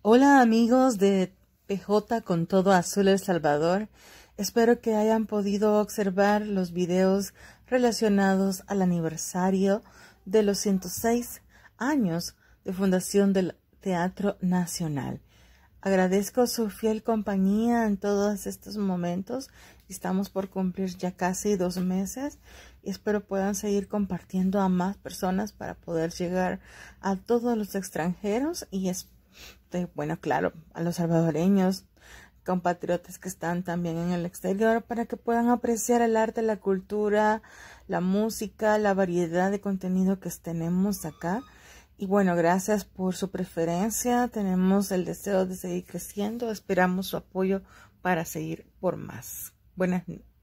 Hola amigos de PJ con todo azul El Salvador. Espero que hayan podido observar los videos relacionados al aniversario de los 106 años de fundación del Teatro Nacional. Agradezco su fiel compañía en todos estos momentos. Estamos por cumplir ya casi dos meses y espero puedan seguir compartiendo a más personas para poder llegar a todos los extranjeros y espero bueno, claro, a los salvadoreños, compatriotas que están también en el exterior, para que puedan apreciar el arte, la cultura, la música, la variedad de contenido que tenemos acá. Y bueno, gracias por su preferencia. Tenemos el deseo de seguir creciendo. Esperamos su apoyo para seguir por más. Buenas noches.